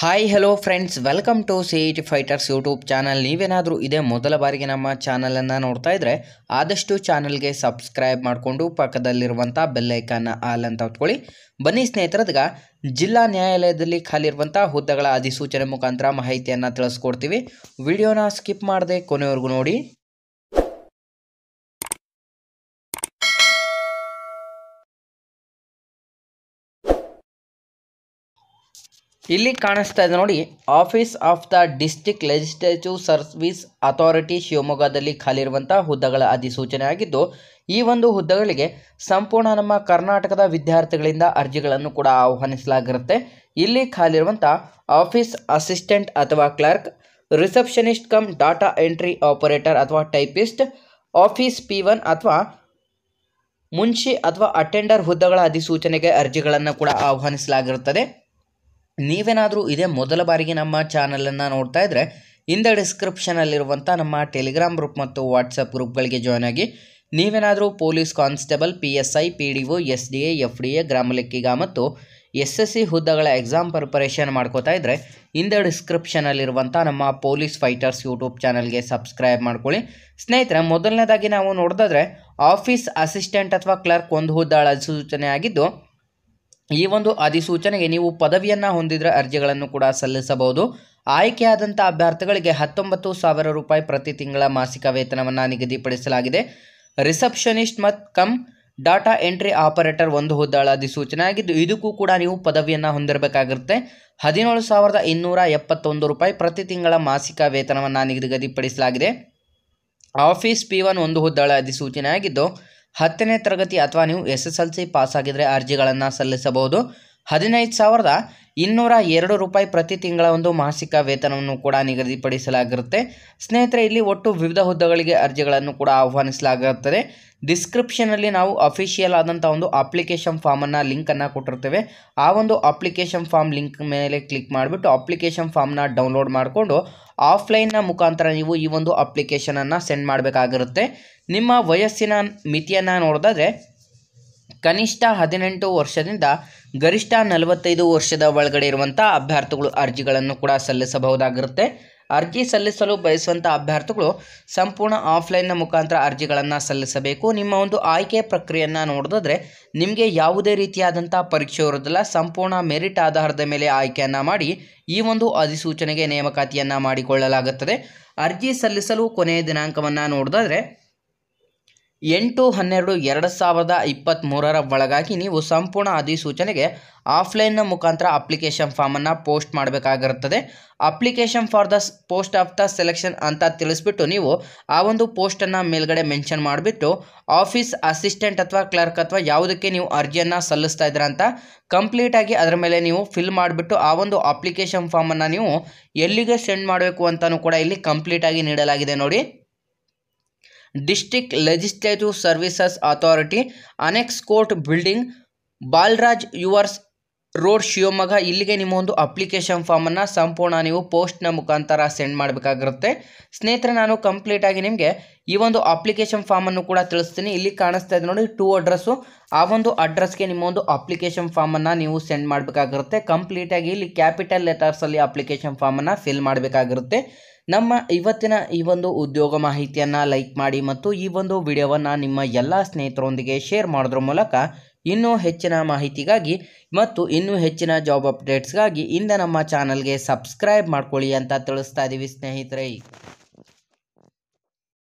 hi hello friends welcome to C T fighters YouTube channel ನೀವೇನಾದರೂ ಇದೇ ಮೊದಲ ಬಾರಿಗೆ ನಮ್ಮ ಚಾನಲನ್ನು ನೋಡ್ತಾ ಇದ್ದರೆ ಆದಷ್ಟು ಚಾನಲ್ಗೆ ಸಬ್ಸ್ಕ್ರೈಬ್ ಮಾಡಿಕೊಂಡು ಪಕ್ಕದಲ್ಲಿರುವಂಥ ಬೆಲ್ಲೈಕನ್ನ ಆಲ್ ಅಂತ ಹೊತ್ಕೊಳ್ಳಿ ಬನ್ನಿ ಸ್ನೇಹಿತರದ್ಗ ಜಿಲ್ಲಾ ನ್ಯಾಯಾಲಯದಲ್ಲಿ ಖಾಲಿರುವಂಥ ಹುದ್ದೆಗಳ ಅಧಿಸೂಚನೆ ಮುಖಾಂತರ ಮಾಹಿತಿಯನ್ನು ತಿಳಿಸ್ಕೊಡ್ತೀವಿ ವಿಡಿಯೋನ ಸ್ಕಿಪ್ ಮಾಡದೆ ಕೊನೆಯವರೆಗೂ ನೋಡಿ ಇಲ್ಲಿ ಕಾಣಿಸ್ತಾ ಇದೆ ನೋಡಿ office of the district legislative service authority ಶಿವಮೊಗ್ಗದಲ್ಲಿ ಖಾಲಿರುವಂಥ ಹುದ್ದೆಗಳ ಅಧಿಸೂಚನೆ ಆಗಿದ್ದು ಈ ಒಂದು ಹುದ್ದೆಗಳಿಗೆ ಸಂಪೂರ್ಣ ನಮ್ಮ ಕರ್ನಾಟಕದ ವಿದ್ಯಾರ್ಥಿಗಳಿಂದ ಅರ್ಜಿಗಳನ್ನು ಕೂಡ ಆಹ್ವಾನಿಸಲಾಗಿರುತ್ತೆ ಇಲ್ಲಿ ಖಾಲಿರುವಂಥ ಆಫೀಸ್ ಅಸಿಸ್ಟೆಂಟ್ ಅಥವಾ clerk receptionist cum data entry operator ಅಥವಾ ಟೈಪಿಸ್ಟ್ ಆಫೀಸ್ ಪಿ ಒನ್ ಅಥವಾ ಮುನ್ಷಿ ಅಥವಾ ಅಟೆಂಡರ್ ಹುದ್ದೆಗಳ ಅಧಿಸೂಚನೆಗೆ ಅರ್ಜಿಗಳನ್ನು ಕೂಡ ಆಹ್ವಾನಿಸಲಾಗಿರುತ್ತದೆ ನೀವೇನಾದರೂ ಇದೇ ಮೊದಲ ಬಾರಿಗೆ ನಮ್ಮ ಚಾನಲನ್ನು ನೋಡ್ತಾ ಇದ್ದರೆ ಇಂದ ಡಿಸ್ಕ್ರಿಪ್ಷನಲ್ಲಿರುವಂಥ ನಮ್ಮ ಟೆಲಿಗ್ರಾಮ್ ಗ್ರೂಪ್ ಮತ್ತು ವಾಟ್ಸಪ್ ಗ್ರೂಪ್ಗಳಿಗೆ ಜಾಯ್ನ್ ಆಗಿ ನೀವೇನಾದರೂ police constable P S I P D O S D A F D A ಗ್ರಾಮ ಲೆಕ್ಕಿಗ ಮತ್ತು ಎಸ್ ಎಸ್ ಸಿ ಹುದ್ದೆಗಳ ಎಕ್ಸಾಮ್ ಪ್ರಿಪರೇಷನ್ ಮಾಡ್ಕೋತಾ ಇದ್ದರೆ ಇಂದ ಡಿಸ್ಕ್ರಿಪ್ಷನಲ್ಲಿರುವಂಥ ನಮ್ಮ ಪೊಲೀಸ್ ಫೈಟರ್ಸ್ ಯೂಟ್ಯೂಬ್ ಚಾನಲ್ಗೆ ಸಬ್ಸ್ಕ್ರೈಬ್ ಮಾಡ್ಕೊಳ್ಳಿ ಸ್ನೇಹಿತರೆ ಮೊದಲನೇದಾಗಿ ನಾವು ನೋಡೋದಾದ್ರೆ ಆಫೀಸ್ ಅಸಿಸ್ಟೆಂಟ್ ಅಥವಾ ಕ್ಲರ್ಕ್ ಒಂದು ಹುದ್ದಾಳ ಸೂಚನೆ ಆಗಿದ್ದು ಈ ಒಂದು ಅಧಿಸೂಚನೆಗೆ ನೀವು ಪದವಿಯನ್ನು ಹೊಂದಿದರೆ ಅರ್ಜಿಗಳನ್ನು ಕೂಡ ಸಲ್ಲಿಸಬಹುದು ಆಯ್ಕೆಯಾದಂಥ ಅಭ್ಯರ್ಥಿಗಳಿಗೆ ಹತ್ತೊಂಬತ್ತು ಸಾವಿರ ರೂಪಾಯಿ ಪ್ರತಿ ತಿಂಗಳ ಮಾಸಿಕ ವೇತನವನ್ನು ನಿಗದಿಪಡಿಸಲಾಗಿದೆ ರಿಸೆಪ್ಷನಿಸ್ಟ್ ಮತ್ತು ಕಮ್ ಡಾಟಾ ಎಂಟ್ರಿ ಆಪರೇಟರ್ ಒಂದು ಹುದ್ದಾಳ ಅಧಿಸೂಚನೆ ಆಗಿದ್ದು ಇದಕ್ಕೂ ಕೂಡ ನೀವು ಪದವಿಯನ್ನು ಹೊಂದಿರಬೇಕಾಗಿರುತ್ತೆ ಹದಿನೇಳು ಸಾವಿರದ ಇನ್ನೂರ ಎಪ್ಪತ್ತೊಂದು ರೂಪಾಯಿ ಪ್ರತಿ ತಿಂಗಳ ಮಾಸಿಕ ವೇತನವನ್ನು ನಿಗದಿಪಡಿಸಲಾಗಿದೆ ಆಫೀಸ್ ಪಿ ಒನ್ ಒಂದು ಹುದ್ದಾಳ ಅಧಿಸೂಚನೆ ಆಗಿದ್ದು ಹತ್ತನೇ ತರಗತಿ ಅಥವಾ ನೀವು S S L C pass ಅರ್ಜಿಗಳನ್ನು ಸಲ್ಲಿಸಬಹುದು ಹದಿನೈದು ಸಾವಿರದ ಇನ್ನೂರ ಎರಡು ರೂಪಾಯಿ ಪ್ರತಿ ತಿಂಗಳ ಒಂದು ಮಾಸಿಕ ವೇತನವನ್ನು ಕೂಡ ನಿಗದಿಪಡಿಸಲಾಗಿರುತ್ತೆ ಸ್ನೇಹಿತರೆ ಇಲ್ಲಿ ಒಟ್ಟು ವಿವಿಧ ಹುದ್ದೆಗಳಿಗೆ ಅರ್ಜಿಗಳನ್ನು ಕೂಡ ಆಹ್ವಾನಿಸಲಾಗಿರುತ್ತದೆ ಡಿಸ್ಕ್ರಿಪ್ಷನಲ್ಲಿ ನಾವು ಅಫಿಷಿಯಲ್ ಆದಂಥ ಒಂದು ಅಪ್ಲಿಕೇಶನ್ ಫಾರ್ಮನ್ನು ಲಿಂಕನ್ನು ಕೊಟ್ಟಿರ್ತೇವೆ ಆ ಒಂದು ಅಪ್ಲಿಕೇಶನ್ ಫಾರ್ಮ್ ಲಿಂಕ್ ಮೇಲೆ ಕ್ಲಿಕ್ ಮಾಡಿಬಿಟ್ಟು ಅಪ್ಲಿಕೇಶನ್ ಫಾರ್ಮ್ನ ಡೌನ್ಲೋಡ್ ಮಾಡಿಕೊಂಡು ಆಫ್ಲೈನ್ನ ಮುಖಾಂತರ ನೀವು ಈ ಒಂದು ಅಪ್ಲಿಕೇಶನನ್ನು ಸೆಂಡ್ ಮಾಡಬೇಕಾಗಿರುತ್ತೆ ನಿಮ್ಮ ವಯಸ್ಸಿನ ಮಿತಿಯನ್ನು ನೋಡಿದ್ರೆ ಕನಿಷ್ಠ ಹದಿನೆಂಟು ವರ್ಷದಿಂದ ಗರಿಷ್ಠ ನಲವತ್ತೈದು ವರ್ಷದ ಒಳಗಡೆ ಇರುವಂಥ ಅಭ್ಯರ್ಥಿಗಳು ಅರ್ಜಿಗಳನ್ನು ಕೂಡ ಸಲ್ಲಿಸಬಹುದಾಗಿರುತ್ತೆ ಅರ್ಜಿ ಸಲ್ಲಿಸಲು ಬಯಸುವಂಥ ಅಭ್ಯರ್ಥಿಗಳು ಸಂಪೂರ್ಣ ಆಫ್ಲೈನ್ನ ಮುಖಾಂತರ ಅರ್ಜಿಗಳನ್ನು ಸಲ್ಲಿಸಬೇಕು ನಿಮ್ಮ ಒಂದು ಆಯ್ಕೆ ಪ್ರಕ್ರಿಯೆಯನ್ನು ನೋಡಿದ್ರೆ ನಿಮಗೆ ಯಾವುದೇ ರೀತಿಯಾದಂಥ ಪರೀಕ್ಷೆ ಇರೋದಿಲ್ಲ ಸಂಪೂರ್ಣ ಮೆರಿಟ್ ಆಧಾರದ ಮೇಲೆ ಆಯ್ಕೆಯನ್ನು ಮಾಡಿ ಈ ಒಂದು ಅಧಿಸೂಚನೆಗೆ ನೇಮಕಾತಿಯನ್ನು ಮಾಡಿಕೊಳ್ಳಲಾಗುತ್ತದೆ ಅರ್ಜಿ ಸಲ್ಲಿಸಲು ಕೊನೆಯ ದಿನಾಂಕವನ್ನು ನೋಡಿದ್ರೆ ಎಂಟು ಹನ್ನೆರಡು ಎರಡು ಸಾವಿರದ ಇಪ್ಪತ್ತ್ಮೂರರ ಒಳಗಾಗಿ ನೀವು ಸಂಪೂರ್ಣ ಅಧಿಸೂಚನೆಗೆ ಆಫ್ಲೈನ್ನ ಮುಖಾಂತರ ಅಪ್ಲಿಕೇಶನ್ ಫಾರ್ಮನ್ನು ಪೋಸ್ಟ್ ಮಾಡಬೇಕಾಗಿರುತ್ತದೆ application for the post of the selection ಅಂತ ತಿಳಿಸ್ಬಿಟ್ಟು ನೀವು ಆ ಒಂದು ಪೋಸ್ಟನ್ನು ಮೇಲ್ಗಡೆ ಮೆನ್ಷನ್ ಮಾಡಿಬಿಟ್ಟು ಆಫೀಸ್ ಅಸಿಸ್ಟೆಂಟ್ ಅಥವಾ ಕ್ಲರ್ಕ್ ಅಥವಾ ಯಾವುದಕ್ಕೆ ನೀವು ಅರ್ಜಿಯನ್ನು ಸಲ್ಲಿಸ್ತಾ ಇದ್ದೀರಾ ಅಂತ ಕಂಪ್ಲೀಟಾಗಿ ಅದರ ಮೇಲೆ ನೀವು ಫಿಲ್ ಮಾಡಿಬಿಟ್ಟು ಆ ಒಂದು ಅಪ್ಲಿಕೇಶನ್ ಫಾರ್ಮನ್ನು ನೀವು ಎಲ್ಲಿಗೆ ಸೆಂಡ್ ಮಾಡಬೇಕು ಅಂತಲೂ ಕೂಡ ಇಲ್ಲಿ ಕಂಪ್ಲೀಟಾಗಿ ನೀಡಲಾಗಿದೆ ನೋಡಿ district legislative services authority annex court building Balraj Urs road Shivamogga ಇಲ್ಲಿಗೆ ನಿಮ್ಮ ಒಂದು ಅಪ್ಲಿಕೇಶನ್ ಫಾರ್ಮನ್ನು ಸಂಪೂರ್ಣ ನೀವು ಪೋಸ್ಟ್ನ ಮುಖಾಂತರ ಸೆಂಡ್ ಮಾಡಬೇಕಾಗಿರುತ್ತೆ ಸ್ನೇಹಿತರೆ ನಾನು ಕಂಪ್ಲೀಟಾಗಿ ನಿಮಗೆ ಈ ಒಂದು ಅಪ್ಲಿಕೇಶನ್ ಫಾರ್ಮನ್ನು ಕೂಡ ತಿಳಿಸ್ತೀನಿ ಇಲ್ಲಿ ಕಾಣಿಸ್ತಾ ಇದೆ ನೋಡಿ ಟೂ ಅಡ್ರೆಸ್ಸು ಆ ಒಂದು ಅಡ್ರೆಸ್ಗೆ ನಿಮ್ಮ ಒಂದು ಅಪ್ಲಿಕೇಶನ್ ಫಾರ್ಮನ್ನು ನೀವು ಸೆಂಡ್ ಮಾಡಬೇಕಾಗಿರುತ್ತೆ ಕಂಪ್ಲೀಟಾಗಿ ಇಲ್ಲಿ ಕ್ಯಾಪಿಟಲ್ ಲೆಟರ್ಸಲ್ಲಿ ಅಪ್ಲಿಕೇಶನ್ ಫಾರ್ಮನ್ನು ಫಿಲ್ ಮಾಡಬೇಕಾಗಿರುತ್ತೆ ನಮ್ಮ ಇವತ್ತಿನ ಈ ಒಂದು ಉದ್ಯೋಗ ಮಾಹಿತಿಯನ್ನು ಲೈಕ್ ಮಾಡಿ ಮತ್ತು ಈ ಒಂದು ವಿಡಿಯೋವನ್ನು ನಿಮ್ಮ ಎಲ್ಲ ಸ್ನೇಹಿತರೊಂದಿಗೆ ಶೇರ್ ಮಾಡೋದ್ರ ಮೂಲಕ ಇನ್ನೂ ಹೆಚ್ಚಿನ ಮಾಹಿತಿಗಾಗಿ ಮತ್ತು ಇನ್ನೂ ಹೆಚ್ಚಿನ ಜಾಬ್ ಅಪ್ಡೇಟ್ಸ್ಗಾಗಿ ಇಂದ ನಮ್ಮ ಚಾನಲ್ಗೆ ಸಬ್ಸ್ಕ್ರೈಬ್ ಮಾಡ್ಕೊಳ್ಳಿ ಅಂತ ತಿಳಿಸ್ತಾ ಇದ್ದೀವಿ ಸ್ನೇಹಿತರೆ